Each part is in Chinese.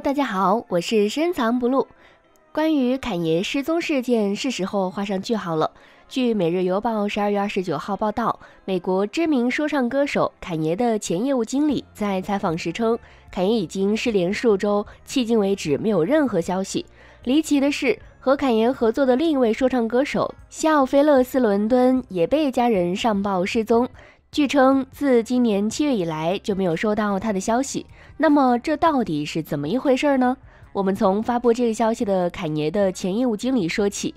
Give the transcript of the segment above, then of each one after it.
大家好，我是深藏不露。关于侃爷失踪事件，是时候画上句号了。据《每日邮报》十二月二十九号报道，美国知名说唱歌手侃爷的前业务经理在采访时称，侃爷已经失联数周，迄今为止没有任何消息。离奇的是，和侃爷合作的另一位说唱歌手西奥菲勒斯·伦敦也被家人上报失踪。据称，自今年七月以来就没有收到他的消息。那么，这到底是怎么一回事呢？我们从发布这个消息的坎爷的前业务经理说起。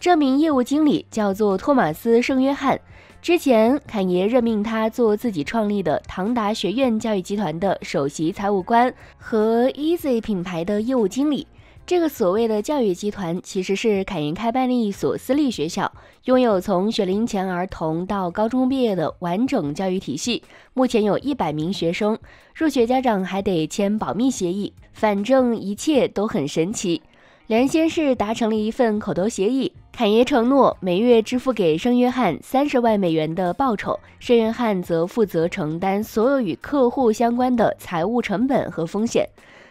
这名业务经理叫做托马斯·圣约翰，之前坎爷任命他做自己创立的唐达学院教育集团的首席财务官和 Easy 品牌的业务经理。这个所谓的教育集团其实是凯爷开办的一所私立学校，拥有从学龄前儿童到高中毕业的完整教育体系。目前有一百名学生，入学家长还得签保密协议。反正一切都很神奇。两人先是达成了一份口头协议，坎爷承诺每月支付给圣约翰三十万美元的报酬，圣约翰则负责承担所有与客户相关的财务成本和风险。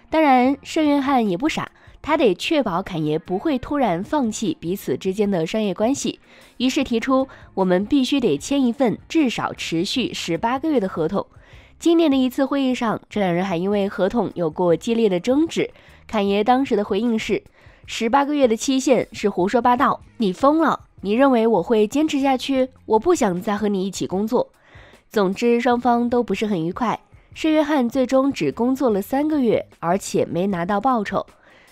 当然，圣约翰也不傻。他得确保侃爷不会突然放弃彼此之间的商业关系，于是提出我们必须得签一份至少持续十八个月的合同。今年的一次会议上，这两人还因为合同有过激烈的争执。侃爷当时的回应是：“十八个月的期限是胡说八道，你疯了！你认为我会坚持下去？我不想再和你一起工作。”总之，双方都不是很愉快。是约翰最终只工作了三个月，而且没拿到报酬。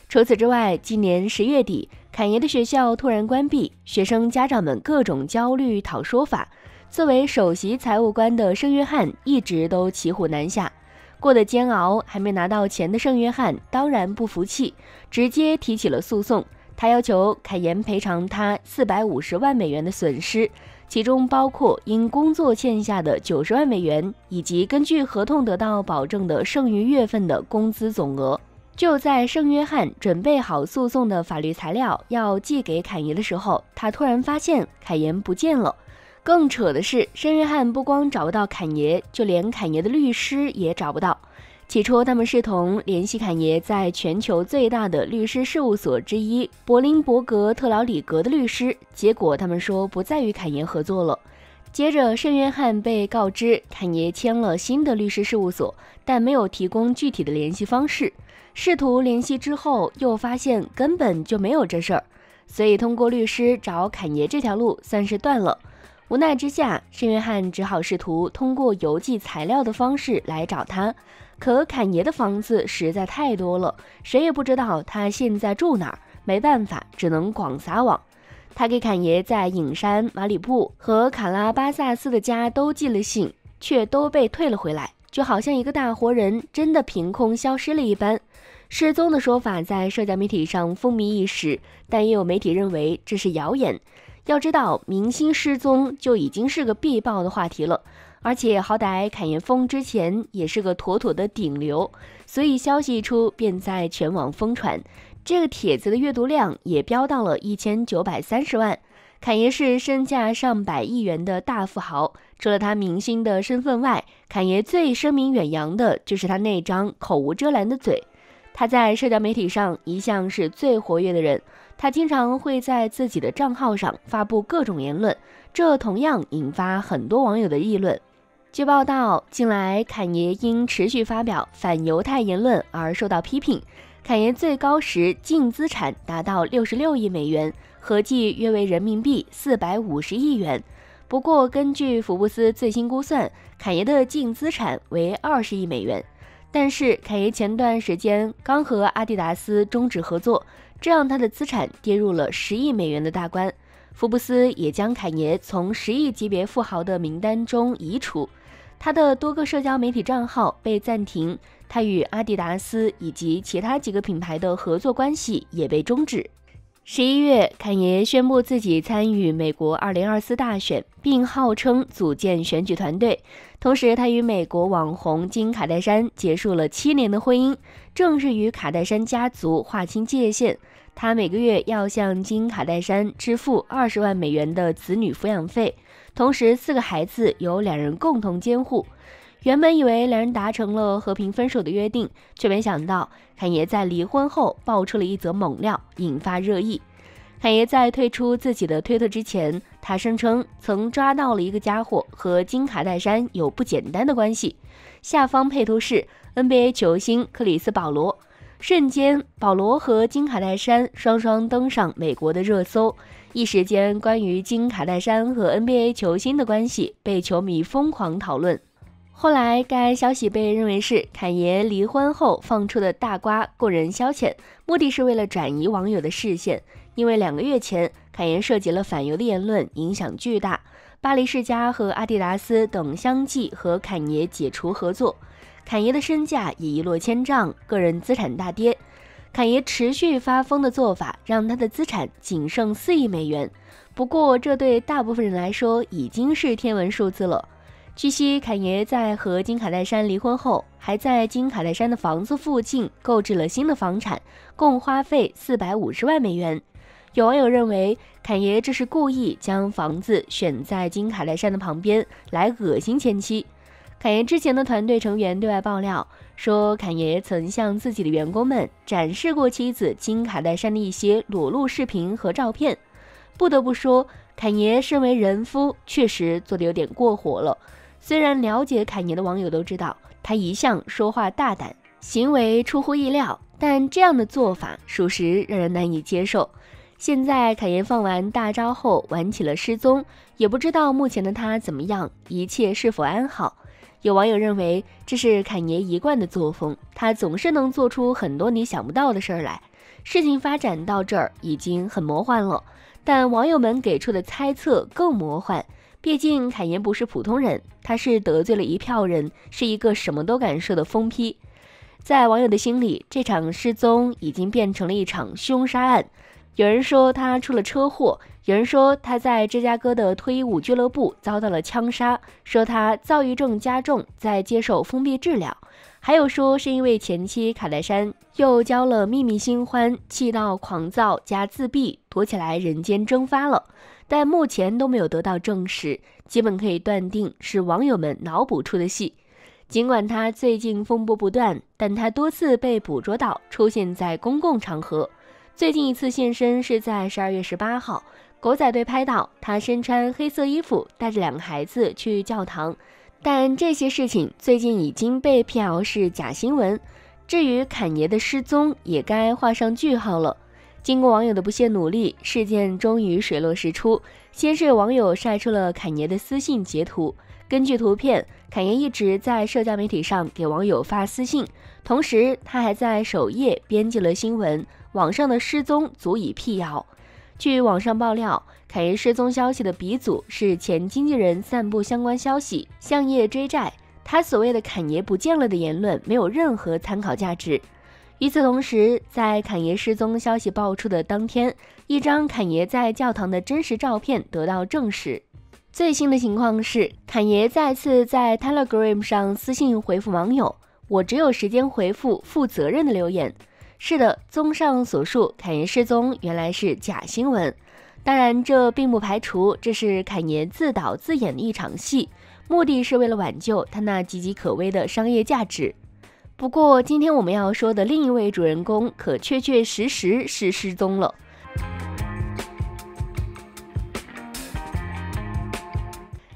除此之外，今年十月底，凯爷的学校突然关闭，学生家长们各种焦虑，讨说法。作为首席财务官的圣约翰一直都骑虎难下，过得煎熬，还没拿到钱的圣约翰当然不服气，直接提起了诉讼。他要求凯爷赔偿他四百五十万美元的损失，其中包括因工作欠下的九十万美元，以及根据合同得到保证的剩余月份的工资总额。就在圣约翰准备好诉讼的法律材料要寄给凯爷的时候，他突然发现凯爷不见了。更扯的是，圣约翰不光找不到坎爷，就连坎爷的律师也找不到。起初，他们试图联系坎爷在全球最大的律师事务所之一——柏林伯格特劳里格的律师，结果他们说不再与坎爷合作了。接着，圣约翰被告知坎爷签了新的律师事务所，但没有提供具体的联系方式。试图联系之后，又发现根本就没有这事儿，所以通过律师找坎爷这条路算是断了。无奈之下，圣约翰只好试图通过邮寄材料的方式来找他。可坎爷的房子实在太多了，谁也不知道他现在住哪儿，没办法，只能广撒网。他给侃爷在影山、马里布和卡拉巴萨斯的家都寄了信，却都被退了回来，就好像一个大活人真的凭空消失了一般。失踪的说法在社交媒体上风靡一时，但也有媒体认为这是谣言。要知道，明星失踪就已经是个必爆的话题了，而且好歹侃爷峰之前也是个妥妥的顶流，所以消息一出便在全网疯传。这个帖子的阅读量也飙到了一千九百三十万。侃爷是身价上百亿元的大富豪，除了他明星的身份外，侃爷最声名远扬的就是他那张口无遮拦的嘴。他在社交媒体上一向是最活跃的人，他经常会在自己的账号上发布各种言论，这同样引发很多网友的议论。据报道，近来侃爷因持续发表反犹太言论而受到批评。凯爷最高时净资产达到六十六亿美元，合计约为人民币四百五十亿元。不过，根据福布斯最新估算，凯爷的净资产为二十亿美元。但是，凯爷前段时间刚和阿迪达斯终止合作，这让他的资产跌入了十亿美元的大关。福布斯也将凯爷从十亿级别富豪的名单中移除。他的多个社交媒体账号被暂停，他与阿迪达斯以及其他几个品牌的合作关系也被终止。十一月，坎爷宣布自己参与美国二零二四大选，并号称组建选举团队。同时，他与美国网红金卡戴珊结束了七年的婚姻，正式与卡戴珊家族划清界限。他每个月要向金卡戴珊支付二十万美元的子女抚养费。同时，四个孩子由两人共同监护。原本以为两人达成了和平分手的约定，却没想到侃爷在离婚后爆出了一则猛料，引发热议。侃爷在退出自己的推特之前，他声称曾抓到了一个家伙和金卡戴珊有不简单的关系。下方配图是 NBA 球星克里斯保罗。瞬间，保罗和金卡戴珊双双登上美国的热搜，一时间，关于金卡戴珊和 NBA 球星的关系被球迷疯狂讨论。后来，该消息被认为是侃爷离婚后放出的大瓜，供人消遣，目的是为了转移网友的视线。因为两个月前，侃爷涉及了反犹的言论，影响巨大，巴黎世家和阿迪达斯等相继和侃爷解除合作。坎爷的身价也一落千丈，个人资产大跌。坎爷持续发疯的做法，让他的资产仅剩四亿美元。不过，这对大部分人来说已经是天文数字了。据悉，坎爷在和金卡戴珊离婚后，还在金卡戴珊的房子附近购置了新的房产，共花费四百五十万美元。有网友认为，坎爷这是故意将房子选在金卡戴珊的旁边，来恶心前妻。凯爷之前的团队成员对外爆料说，凯爷曾向自己的员工们展示过妻子金卡戴珊的一些裸露视频和照片。不得不说，凯爷身为人夫，确实做的有点过火了。虽然了解凯爷的网友都知道他一向说话大胆，行为出乎意料，但这样的做法属实让人难以接受。现在，凯爷放完大招后玩起了失踪，也不知道目前的他怎么样，一切是否安好。有网友认为这是侃爷一贯的作风，他总是能做出很多你想不到的事儿来。事情发展到这儿已经很魔幻了，但网友们给出的猜测更魔幻。毕竟侃爷不是普通人，他是得罪了一票人，是一个什么都敢说的疯批。在网友的心里，这场失踪已经变成了一场凶杀案。有人说他出了车祸，有人说他在芝加哥的脱衣舞俱乐部遭到了枪杀，说他躁郁症加重，在接受封闭治疗，还有说是因为前妻卡戴珊又交了秘密新欢，气到狂躁加自闭，躲起来人间蒸发了。但目前都没有得到证实，基本可以断定是网友们脑补出的戏。尽管他最近风波不断，但他多次被捕捉到出现在公共场合。最近一次现身是在十二月十八号，狗仔队拍到他身穿黑色衣服，带着两个孩子去教堂。但这些事情最近已经被辟谣是假新闻。至于坎爷的失踪，也该画上句号了。经过网友的不懈努力，事件终于水落石出。先是网友晒出了坎爷的私信截图，根据图片，坎爷一直在社交媒体上给网友发私信，同时他还在首页编辑了新闻。网上的失踪足以辟谣。据网上爆料，侃爷失踪消息的鼻祖是前经纪人散布相关消息，向业追债。他所谓的“侃爷不见了”的言论没有任何参考价值。与此同时，在侃爷失踪消息爆出的当天，一张侃爷在教堂的真实照片得到证实。最新的情况是，侃爷再次在 Telegram 上私信回复网友：“我只有时间回复负责任的留言。”是的，综上所述，凯爷失踪原来是假新闻。当然，这并不排除这是凯爷自导自演的一场戏，目的是为了挽救他那岌岌可危的商业价值。不过，今天我们要说的另一位主人公，可确确实实是失踪了。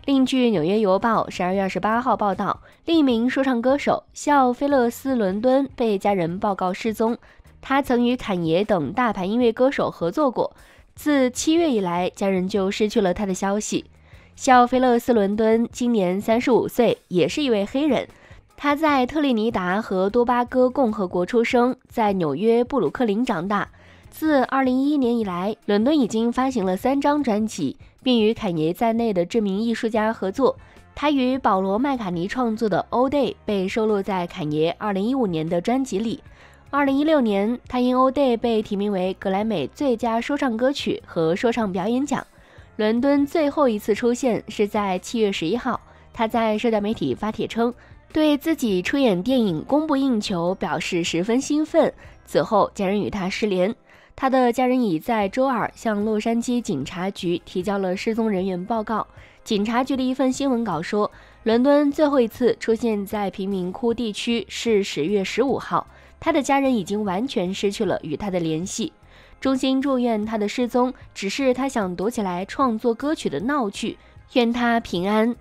另据《纽约邮报》十二月二十八号报道，另一名说唱歌手笑菲勒斯·伦敦被家人报告失踪。他曾与坎爷等大牌音乐歌手合作过。自七月以来，家人就失去了他的消息。笑菲勒斯·伦敦今年三十五岁，也是一位黑人。他在特立尼达和多巴哥共和国出生，在纽约布鲁克林长大。自二零一一年以来，伦敦已经发行了三张专辑。并与侃爷在内的知名艺术家合作。他与保罗·麦卡尼创作的《All Day》被收录在侃爷2015年的专辑里。2016年，他因《All Day》被提名为格莱美最佳说唱歌曲和说唱表演奖。伦敦最后一次出现是在7月11号，他在社交媒体发帖称，对自己出演电影供不应求表示十分兴奋。此后，家人与他失联。他的家人已在周二向洛杉矶警察局提交了失踪人员报告。警察局的一份新闻稿说，伦敦最后一次出现在贫民窟地区是十月十五号。他的家人已经完全失去了与他的联系。衷心祝愿他的失踪只是他想躲起来创作歌曲的闹剧，愿他平安。